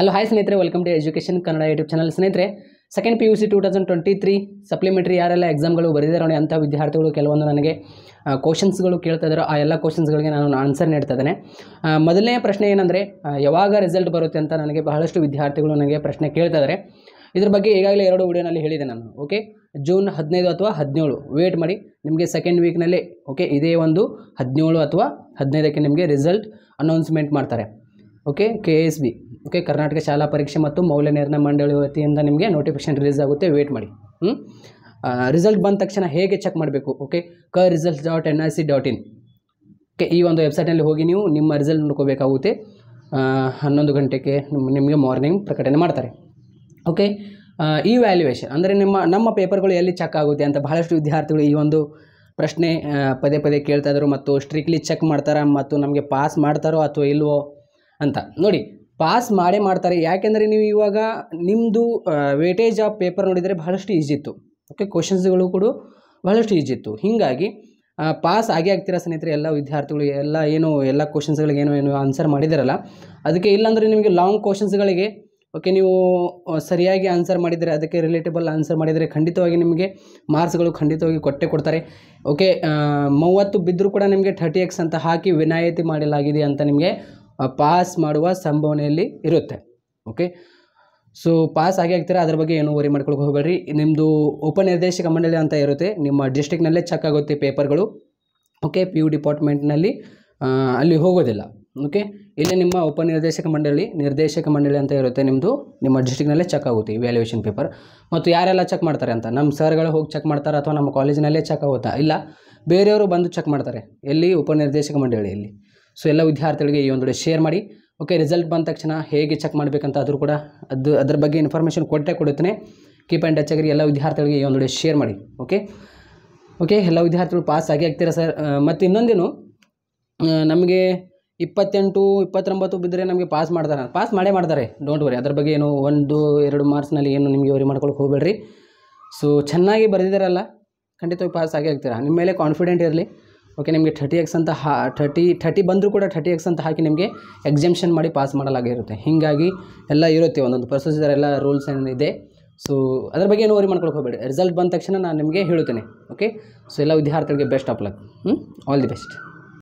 hello hi ಸ್ನೇಹಿತರೆ welcome to education Kannada YouTube channel ಸ್ನೇಹಿತರೆ second P U C two thousand twenty three supplementary ಯಾರೆಲ್ಲ ಎಕ್ಸಾಮ್ಗಳು ಬರೆದಿದ್ದಾರೆ ಅಂಥ ವಿದ್ಯಾರ್ಥಿಗಳು ಕೆಲವೊಂದು ನನಗೆ ಕ್ವಶನ್ಸ್ಗಳು ಕೇಳ್ತಾ ಇದ್ದಾರೆ ಆ ಎಲ್ಲ ಕ್ವಶನ್ಸ್ಗಳಿಗೆ ನಾನು ಆನ್ಸರ್ ನೀಡ್ತಾ ಇದ್ದೇನೆ ಮೊದಲನೇ ಪ್ರಶ್ನೆ ಏನಂದರೆ ಯಾವಾಗ ರಿಸಲ್ಟ್ ಬರುತ್ತೆ ಅಂತ ನನಗೆ ಬಹಳಷ್ಟು ವಿದ್ಯಾರ್ಥಿಗಳು ನನಗೆ ಪ್ರಶ್ನೆ ಕೇಳ್ತಾ ಇದ್ದಾರೆ ಇದ್ರ ಬಗ್ಗೆ ಈಗಾಗಲೇ ಎರಡು ವಿಡಿಯೋನಲ್ಲಿ ಹೇಳಿದೆ ನಾನು ಓಕೆ ಜೂನ್ ಹದಿನೈದು ಅಥವಾ ಹದಿನೇಳು ವೇಟ್ ಮಾಡಿ ನಿಮಗೆ ಸೆಕೆಂಡ್ ವೀಕ್ನಲ್ಲಿ ಓಕೆ ಇದೇ ಒಂದು ಹದಿನೇಳು ಅಥವಾ ಹದಿನೈದಕ್ಕೆ ನಿಮಗೆ ರಿಸಲ್ಟ್ ಅನೌನ್ಸ್ಮೆಂಟ್ ಮಾಡ್ತಾರೆ okay K S B okay Karnataka ಶಾಲಾ ಪರೀಕ್ಷೆ ಮತ್ತು ಮೌಲ್ಯ ನಿರ್ಣಯ ಮಂಡಳಿ ವತಿಯಿಂದ ನಿಮಗೆ ನೋಟಿಫಿಕೇಶನ್ ರಿಲೀಸ್ ಆಗುತ್ತೆ ವೇಟ್ ಮಾಡಿ ಹ್ಞೂ ರಿಸಲ್ಟ್ ಬಂದ ತಕ್ಷಣ ಹೇಗೆ ಚೆಕ್ ಮಾಡಬೇಕು ಓಕೆ ಕ result dot N I C dot in okay ಈ ಒಂದು ವೆಬ್ಸೈಟ್ನಲ್ಲಿ ಹೋಗಿ ನೀವು ನಿಮ್ಮ ರಿಸಲ್ಟ್ ನೋಡ್ಕೋಬೇಕಾಗುತ್ತೆ ಹನ್ನೊಂದು ಗಂಟೆಗೆ ನಿಮಗೆ ಮಾರ್ನಿಂಗ್ ಪ್ರಕಟಣೆ ಮಾಡ್ತಾರೆ ಓಕೆ ಈ ವ್ಯಾಲ್ಯೂಯೇಷನ್ ಅಂದರೆ ನಿಮ್ಮ ನಮ್ಮ ಪೇಪರ್ಗಳು ಎಲ್ಲಿ ಚೆಕ್ ಆಗುತ್ತೆ ಅಂತ ಬಹಳಷ್ಟು ವಿದ್ಯಾರ್ಥಿಗಳು ಈ ಒಂದು ಪ್ರಶ್ನೆ ಪದೇ ಪದೇ ಕೇಳ್ತಾಯಿದ್ರು ಮತ್ತು ಸ್ಟ್ರಿಕ್ಟ್ಲಿ ಚೆಕ್ ಮಾಡ್ತಾರಾ ಮತ್ತು ನಮಗೆ ಪಾಸ್ ಮಾಡ್ತಾರೋ ಅಥವಾ ಇಲ್ವೋ ಅಂತ ನೋಡಿ ಪಾಸ್ ಮಾಡೇ ಮಾಡ್ತಾರೆ ಯಾಕೆಂದರೆ ನೀವು ಇವಾಗ ನಿಮ್ಮದು ವೇಟೇಜ್ ಆಫ್ ಪೇಪರ್ ನೋಡಿದರೆ ಬಹಳಷ್ಟು ಈಸಿ ಇತ್ತು ಓಕೆ ಕ್ವಶನ್ಸ್ಗಳು ಕೂಡ ಬಹಳಷ್ಟು ಈಜಿ ಇತ್ತು ಹೀಗಾಗಿ ಪಾಸ್ ಆಗೇ ಆಗ್ತೀರಾ ಸ್ನೇಹಿತರೆ ಎಲ್ಲ ವಿದ್ಯಾರ್ಥಿಗಳು ಎಲ್ಲ ಏನು ಎಲ್ಲ ಕ್ವಶನ್ಸ್ಗಳಿಗೆ ಏನೋ ಏನು ಆನ್ಸರ್ ಮಾಡಿದಿರಲ್ಲ ಅದಕ್ಕೆ ಇಲ್ಲಾಂದರೆ ನಿಮಗೆ ಲಾಂಗ್ ಕ್ವಶನ್ಸ್ಗಳಿಗೆ ಓಕೆ ನೀವು ಸರಿಯಾಗಿ ಆನ್ಸರ್ ಮಾಡಿದರೆ ಅದಕ್ಕೆ ರಿಲೇಟೆಬಲ್ ಆನ್ಸರ್ ಮಾಡಿದರೆ ಖಂಡಿತವಾಗಿ ನಿಮಗೆ ಮಾರ್ಕ್ಸ್ಗಳು ಖಂಡಿತವಾಗಿ ಕೊಟ್ಟೆ ಕೊಡ್ತಾರೆ ಓಕೆ ಮೂವತ್ತು ಬಿದ್ದರೂ ಕೂಡ ನಿಮಗೆ ಥರ್ಟಿ ಎಕ್ಸ್ ಅಂತ ಹಾಕಿ ವಿನಾಯಿತಿ ಮಾಡಲಾಗಿದೆ ಅಂತ ನಿಮಗೆ ಪಾಸ್ ಮಾಡುವ ಸಂಭವನೆಯಲ್ಲಿ ಇರುತ್ತೆ ಓಕೆ ಸೊ ಪಾಸ್ ಆಗಿ ಆಗ್ತೀರಾ ಅದ್ರ ಬಗ್ಗೆ ಏನೂ ವರಿ ಮಾಡ್ಕೊಳಕ್ಕೆ ಹೋಗಬೇಡ್ರಿ ನಿಮ್ಮದು ಉಪನಿರ್ದೇಶಕ ಮಂಡಳಿ ಅಂತ ಇರುತ್ತೆ ನಿಮ್ಮ ಡಿಸ್ಟಿಕ್ನಲ್ಲೇ ಚೆಕ್ ಆಗುತ್ತೆ ಪೇಪರ್ಗಳು ಓಕೆ ಪಿ ಯು ಡಿಪಾರ್ಟ್ಮೆಂಟ್ನಲ್ಲಿ ಅಲ್ಲಿ ಹೋಗೋದಿಲ್ಲ ಓಕೆ ಇಲ್ಲಿ ನಿಮ್ಮ ಉಪನಿರ್ದೇಶಕ ಮಂಡಳಿ ನಿರ್ದೇಶಕ ಮಂಡಳಿ ಅಂತ ಇರುತ್ತೆ ನಿಮ್ಮದು ನಿಮ್ಮ ಡಿಸ್ಟಿಕ್ನಲ್ಲೇ ಚೆಕ್ ಆಗುತ್ತೆ ವ್ಯಾಲ್ಯೂಯೇಷನ್ ಪೇಪರ್ ಮತ್ತು ಯಾರೆಲ್ಲ ಚೆಕ್ ಮಾಡ್ತಾರೆ ಅಂತ ನಮ್ಮ ಸರ್ಗಳು ಹೋಗಿ ಚೆಕ್ ಮಾಡ್ತಾರೆ ಅಥವಾ ನಮ್ಮ ಕಾಲೇಜಿನಲ್ಲೇ ಚೆಕ್ ಆಗುತ್ತಾ ಇಲ್ಲ ಬೇರೆಯವರು ಬಂದು ಚೆಕ್ ಮಾಡ್ತಾರೆ ಎಲ್ಲಿ ಉಪನಿರ್ದೇಶಕ ಮಂಡಳಿಯಲ್ಲಿ ಸೊ ಎಲ್ಲ ವಿದ್ಯಾರ್ಥಿಗಳಿಗೆ ಈ ಒಂದು ಶೇರ್ ಮಾಡಿ ಓಕೆ ರಿಸಲ್ಟ್ ಬಂದ ತಕ್ಷಣ ಹೇಗೆ ಚೆಕ್ ಮಾಡಬೇಕಂತ ಆದರೂ ಕೂಡ ಅದು ಅದ್ರ ಬಗ್ಗೆ ಇನ್ಫಾರ್ಮೇಷನ್ ಕೊಟ್ಟೆ ಕೊಡುತ್ತೇನೆ ಕೀಪ್ ಆ್ಯಂಡ್ ಟಚ್ ಆಗಿರಿ ಎಲ್ಲ ವಿದ್ಯಾರ್ಥಿಗಳಿಗೆ ಈ ಒಂದು ಶೇರ್ ಮಾಡಿ ಓಕೆ ಓಕೆ ಎಲ್ಲ ವಿದ್ಯಾರ್ಥಿಗಳು ಪಾಸ್ ಆಗಿ ಆಗ್ತೀರಾ ಸರ್ ಮತ್ತು ಇನ್ನೊಂದೇನು ನಮಗೆ ಇಪ್ಪತ್ತೆಂಟು ಇಪ್ಪತ್ತೊಂಬತ್ತು ಬಿದ್ದರೆ ನಮಗೆ ಪಾಸ್ ಮಾಡ್ತಾರೆ ಪಾಸ್ ಮಾಡೇ ಮಾಡ್ತಾರೆ ಡೋಂಟ್ ವರಿ ಅದ್ರ ಬಗ್ಗೆ ಏನು ಒಂದು ಎರಡು ಮಾರ್ಕ್ಸ್ನಲ್ಲಿ ಏನು ನಿಮಗೆ ವರಿ ಮಾಡ್ಕೊಳ್ಳೋಕೆ ಹೋಗಬೇಡ್ರಿ ಸೊ ಚೆನ್ನಾಗಿ ಬರೆದಿದ್ದಾರಲ್ಲ ಖಂಡಿತವಾಗಿ ಪಾಸ್ ಆಗಿ ಆಗ್ತೀರಾ ನಿಮ್ಮ ಮೇಲೆ ಕಾನ್ಫಿಡೆಂಟ್ ಇರಲಿ ಓಕೆ ನಿಮಗೆ ಥರ್ಟಿ ಎಕ್ಸ್ ಅಂತ ಹಾ ಥರ್ಟಿ ಥರ್ಟಿ ಬಂದರೂ ಕೂಡ ಥರ್ಟಿ ಎಕ್ಸ್ ಅಂತ ಹಾಕಿ ನಿಮಗೆ ಎಕ್ಸಾಮ್ಷನ್ ಮಾಡಿ ಪಾಸ್ ಮಾಡಲಾಗಿರುತ್ತೆ ಹೀಗಾಗಿ ಎಲ್ಲ ಇರುತ್ತೆ ಒಂದೊಂದು ಪ್ರೊಸೀಜರ್ ಎಲ್ಲ ರೂಲ್ಸ್ ಏನಿದೆ ಸೊ ಅದ್ರ ಬಗ್ಗೆ ಏನು ವರಿ ಮಾಡ್ಕೊಳಕ್ಕೆ ಹೋಗಬೇಡಿ ರಿಸಲ್ಟ್ ಬಂದ ತಕ್ಷಣ ನಾನು ನಿಮಗೆ ಹೇಳುತ್ತೇನೆ ಓಕೆ ಸೊ ಎಲ್ಲ ವಿದ್ಯಾರ್ಥಿಗಳಿಗೆ best of luck all the best